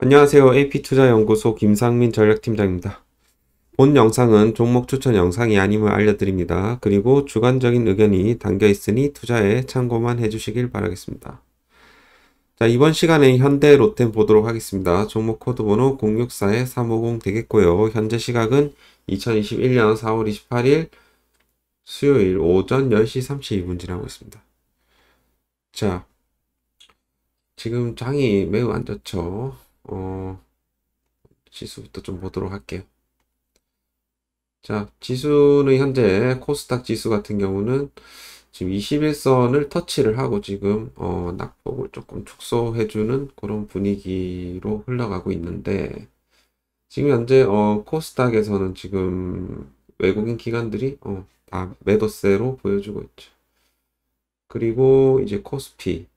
안녕하세요. AP투자연구소 김상민 전략팀장입니다. 본 영상은 종목 추천 영상이 아님을 알려드립니다. 그리고 주관적인 의견이 담겨 있으니 투자에 참고만 해주시길 바라겠습니다. 자, 이번 시간에 현대 로템 보도록 하겠습니다. 종목 코드 번호 064-350 되겠고요. 현재 시각은 2021년 4월 28일 수요일 오전 10시 32분 지나고 있습니다. 자, 지금 장이 매우 안 좋죠. 어, 지수부터 좀 보도록 할게요. 자, 지수는 현재 코스닥 지수 같은 경우는 지금 21선을 터치를 하고 지금 어, 낙폭을 조금 축소해주는 그런 분위기로 흘러가고 있는데 지금 현재 어, 코스닥에서는 지금 외국인 기관들이 어, 다 매도세로 보여주고 있죠. 그리고 이제 코스피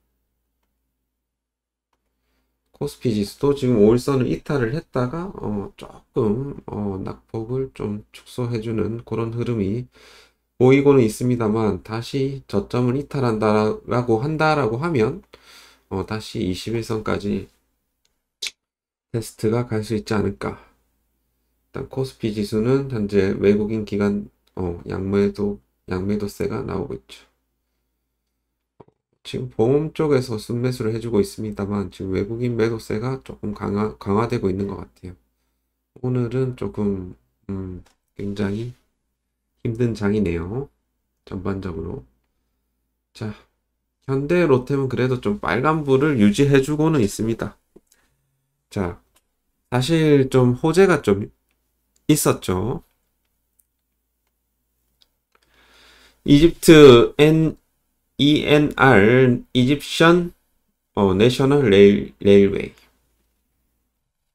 코스피지수도 지금 5일선을 이탈을 했다가 어, 조금 어, 낙폭을 좀 축소해주는 그런 흐름이 보이고는 있습니다만 다시 저점을 이탈한다라고 한다라고 하면 어, 다시 21선까지 테스트가 갈 수 있지 않을까 일단 코스피 지수는 현재 외국인 기간 어, 양매도 양매도세가 나오고 있죠. 지금 보험 쪽에서 순매수를 해주고 있습니다만 지금 외국인 매도세가 조금 강화, 강화되고 있는 것 같아요. 오늘은 조금 음, 굉장히 힘든 장이네요. 전반적으로. 자, 현대 로템은 그래도 좀 빨간불을 유지해주고는 있습니다. 자, 사실 좀 호재가 좀 있었죠. 이집트 N ENR 이집션 어, 내셔널 레일, 레일웨이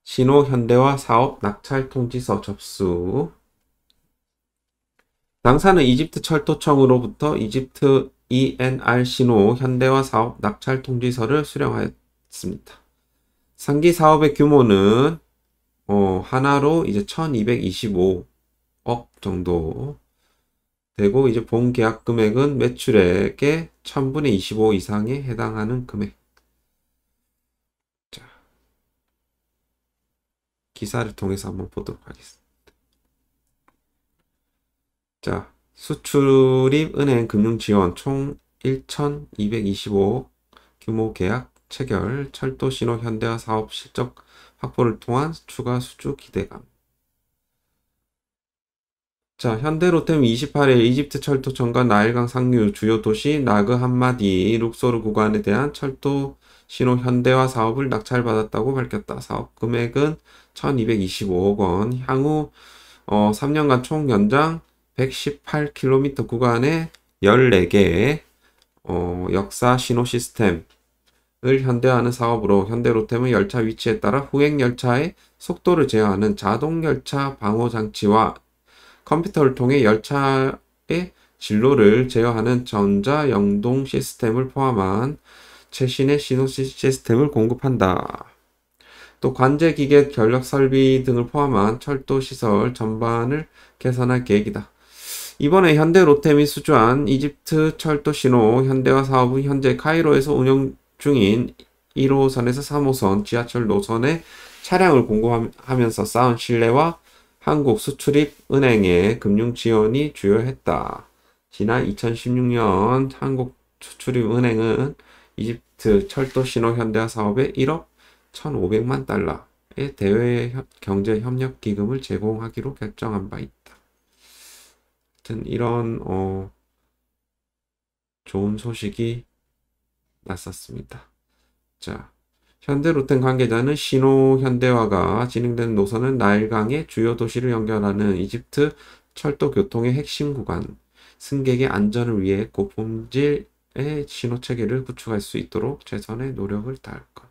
신호 현대화 사업 낙찰 통지서 접수 당사는 이집트 철도청으로부터 이집트 ENR 신호 현대화 사업 낙찰 통지서를 수령하였습니다. 상기 사업의 규모는 어, 하나로 이제 1225억 정도 되고 이제 본 계약 금액은 매출액의 1000분의 25 이상에 해당하는 금액. 자. 기사를 통해서 한번 보도록 하겠습니다. 자, 수출입 은행 금융 지원 총 1225 규모 계약 체결 철도 신호 현대화 사업 실적 확보를 통한 추가 수주 기대감. 자, 현대로템 28일 이집트 철도 청과 나일강 상류 주요 도시 나그 한마디 룩소르 구간에 대한 철도 신호 현대화 사업을 낙찰받았다고 밝혔다. 사업 금액은 1225억 원, 향후 어, 3년간 총 연장 118km 구간에 14개의 어, 역사 신호 시스템, 을 현대화하는 사업으로 현대로템은 열차 위치에 따라 후행 열차의 속도를 제어하는 자동 열차 방호 장치와 컴퓨터를 통해 열차의 진로를 제어하는 전자 영동 시스템을 포함한 최신의 신호 시스템을 공급한다. 또 관제 기계 결력 설비 등을 포함한 철도 시설 전반을 개선할 계획이다. 이번에 현대 로템이 수주한 이집트 철도 신호 현대화 사업은 현재 카이로에서 운영 중인 1호선에서 3호선 지하철 노선에 차량을 공급하면서 쌓은 신뢰와 한국수출입은행의 금융지원이 주요했다. 지난 2016년 한국수출입은행은 이집트 철도신호현대화 사업에 1억 1,500만 달러의 대외 경제협력기금을 제공하기로 결정한 바 있다. 하여튼 이런 어, 좋은 소식이 났었습니다. 자. 현대로텐 관계자는 신호 현대화가 진행되는 노선은 나일강의 주요 도시를 연결하는 이집트 철도 교통의 핵심 구간, 승객의 안전을 위해 고품질의 신호 체계를 구축할 수 있도록 최선의 노력을 다할 것.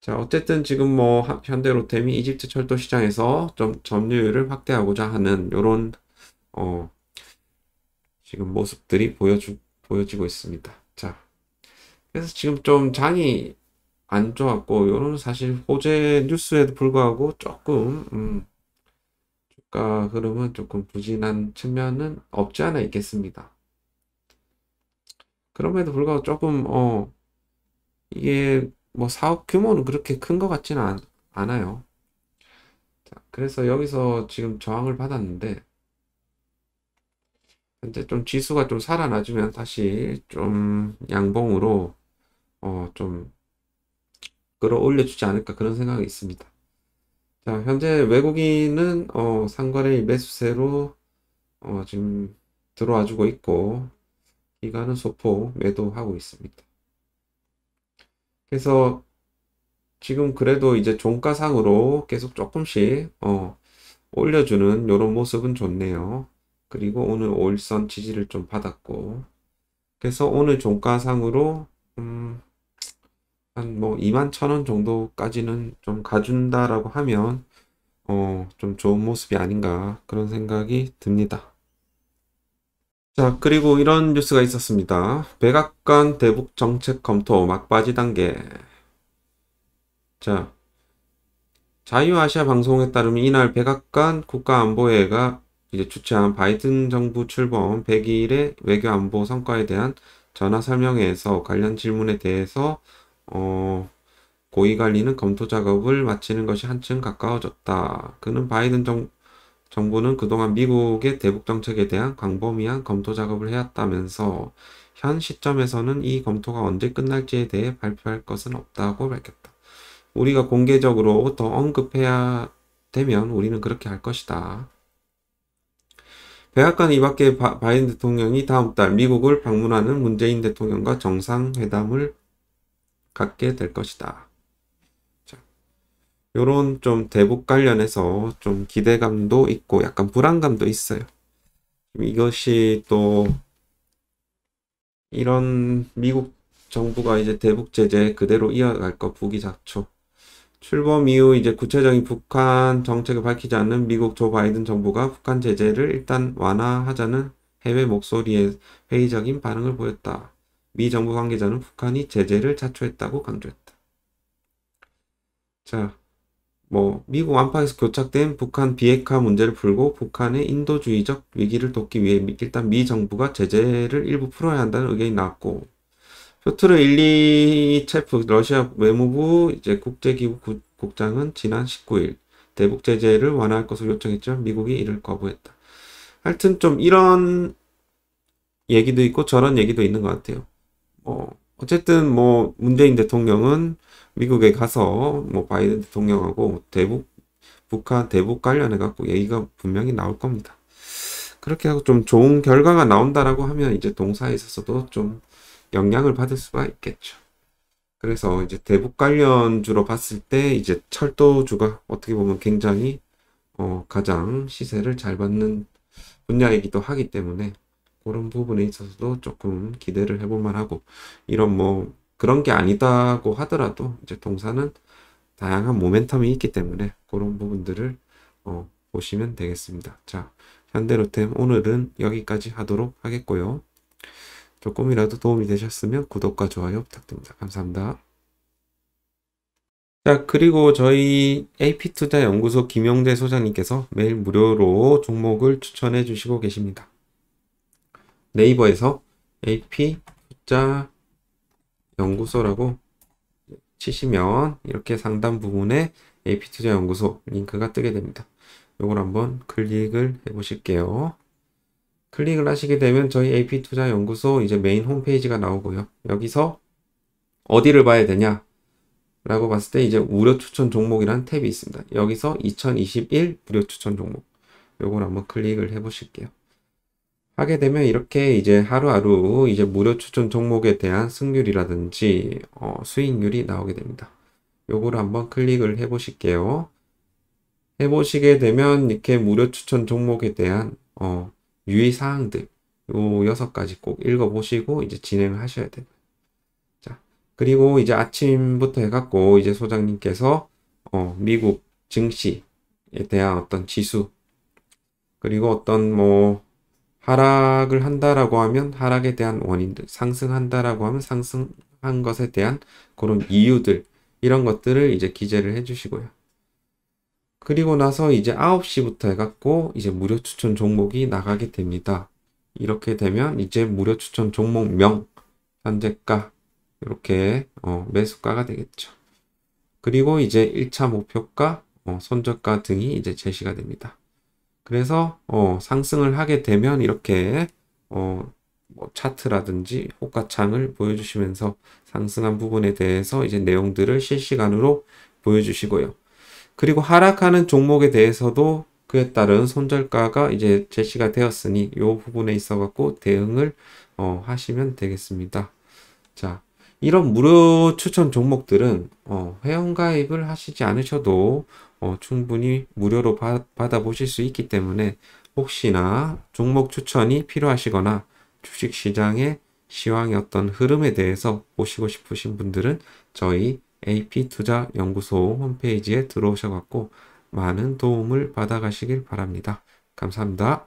자, 어쨌든 지금 뭐 현대로템이 이집트 철도 시장에서 좀 점유율을 확대하고자 하는 요런어 지금 모습들이 보여주 보여지고 있습니다. 그래서 지금 좀 장이 안 좋았고 요런 사실 호재 뉴스에도 불구하고 조금 음, 주가 흐름은 조금 부진한 측면은 없지 않아 있겠습니다. 그럼에도 불구하고 조금 어 이게 뭐 사업 규모는 그렇게 큰 것 같지는 않, 않아요. 자, 그래서 여기서 지금 저항을 받았는데 현재 좀 지수가 좀 살아나주면 다시 좀 양봉으로 어, 좀 끌어올려주지 않을까 그런 생각이 있습니다. 자, 현재 외국인은 어, 상거래일 매수세로 어, 지금 들어와주고 있고 기간은 소폭 매도하고 있습니다. 그래서 지금 그래도 이제 종가상으로 계속 조금씩 어, 올려주는 이런 모습은 좋네요. 그리고 오늘 5일선 지지를 좀 받았고 그래서 오늘 종가상으로 음, 한뭐 2만 천 원 정도까지는 좀 가준다라고 하면 어, 좀 좋은 모습이 아닌가 그런 생각이 듭니다. 자, 그리고 이런 뉴스가 있었습니다. 백악관 대북 정책 검토 막바지 단계. 자, 자유아시아 방송에 따르면 이날 백악관 국가안보회가 이제 주최한 바이든 정부 출범 100일의 외교안보 성과에 대한 전화 설명회에서 관련 질문에 대해서 어, 고위 관리는 검토 작업을 마치는 것이 한층 가까워졌다. 그는 바이든 정, 정부는 그동안 미국의 대북 정책에 대한 광범위한 검토 작업을 해왔다면서 현 시점에서는 이 검토가 언제 끝날지에 대해 발표할 것은 없다고 밝혔다. 우리가 공개적으로 더 언급해야 되면 우리는 그렇게 할 것이다. 백악관 이밖에 바이든 대통령이 다음 달 미국을 방문하는 문재인 대통령과 정상회담을 갖게 될 것이다. 자, 요런 좀 대북 관련해서 좀 기대감도 있고 약간 불안감도 있어요. 이것이 또 이런 미국 정부가 이제 대북 제재 그대로 이어갈 것 부기자초. 출범 이후 이제 구체적인 북한 정책을 밝히지 않는 미국 조 바이든 정부가 북한 제재를 일단 완화하자는 해외 목소리에 회의적인 반응을 보였다. 미 정부 관계자는 북한이 제재를 자초했다고 강조했다. 자, 뭐 미국 안팎에서 교착된 북한 비핵화 문제를 풀고 북한의 인도주의적 위기를 돕기 위해 일단 미 정부가 제재를 일부 풀어야 한다는 의견이 나왔고 표트르 일리 체프 러시아 외무부 이제 국제기구 구, 국장은 지난 19일 대북 제재를 완화할 것을 요청했지만 미국이 이를 거부했다. 하여튼 좀 이런 얘기도 있고 저런 얘기도 있는 것 같아요. 어, 어쨌든 뭐 문재인 대통령은 미국에 가서 뭐 바이든 대통령하고 대북 북한 대북 관련해 갖고 얘기가 분명히 나올 겁니다. 그렇게 하고 좀 좋은 결과가 나온다라고 하면 이제 동사에 있어서도 좀 영향을 받을 수가 있겠죠. 그래서 이제 대북 관련주로 봤을 때 이제 철도주가 어떻게 보면 굉장히 어, 가장 시세를 잘 받는 분야이기도 하기 때문에 그런 부분에 있어서도 조금 기대를 해볼 만하고 이런 뭐 그런 게 아니다고 하더라도 이제 동사는 다양한 모멘텀이 있기 때문에 그런 부분들을 어, 보시면 되겠습니다. 자, 현대로템 오늘은 여기까지 하도록 하겠고요. 조금이라도 도움이 되셨으면 구독과 좋아요 부탁드립니다. 감사합니다. 자, 그리고 저희 AP투자 연구소 김용재 소장님께서 매일 무료로 종목을 추천해 주시고 계십니다. 네이버에서 AP 숫자 연구소라고 치시면 이렇게 상단 부분에 AP 투자 연구소 링크가 뜨게 됩니다. 이걸 한번 클릭을 해 보실게요. 클릭을 하시게 되면 저희 AP 투자 연구소 이제 메인 홈페이지가 나오고요. 여기서 어디를 봐야 되냐? 라고 봤을 때 이제 무료 추천 종목이란 탭이 있습니다. 여기서 2021 무료 추천 종목 요걸 한번 클릭을 해 보실게요. 하게 되면 이렇게 이제 하루하루 이제 무료 추천 종목에 대한 승률이라든지 어, 수익률이 나오게 됩니다. 요거를 한번 클릭을 해 보실게요. 해 보시게 되면 이렇게 무료 추천 종목에 대한 어, 유의 사항들 요 여섯 가지 꼭 읽어 보시고 이제 진행을 하셔야 돼요. 자, 그리고 이제 아침부터 해 갖고 이제 소장님께서 어, 미국 증시에 대한 어떤 지수 그리고 어떤 뭐 하락을 한다라고 하면 하락에 대한 원인들, 상승한다라고 하면 상승한 것에 대한 그런 이유들, 이런 것들을 이제 기재를 해주시고요. 그리고 나서 이제 9시부터 해갖고 이제 무료 추천 종목이 나가게 됩니다. 이렇게 되면 이제 무료 추천 종목명, 현재가, 이렇게 어, 매수가가 되겠죠. 그리고 이제 1차 목표가, 어, 손절가 등이 이제 제시가 됩니다. 그래서 어, 상승을 하게 되면 이렇게 어, 뭐 차트라든지 호가창을 보여주시면서 상승한 부분에 대해서 이제 내용들을 실시간으로 보여주시고요. 그리고 하락하는 종목에 대해서도 그에 따른 손절가가 이제 제시가 되었으니 이 부분에 있어 갖고 대응을 어, 하시면 되겠습니다. 자, 이런 무료 추천 종목들은 어, 회원가입을 하시지 않으셔도 어, 충분히 무료로 받, 아보실수 있기 때문에 혹시나 종목 추천이 필요하시거나 주식시장의 시황의 어떤 흐름에 대해서 보시고 싶으신 분들은 저희 AP투자연구소 홈페이지에 들어오셔갖고 많은 도움을 받아가시길 바랍니다. 감사합니다.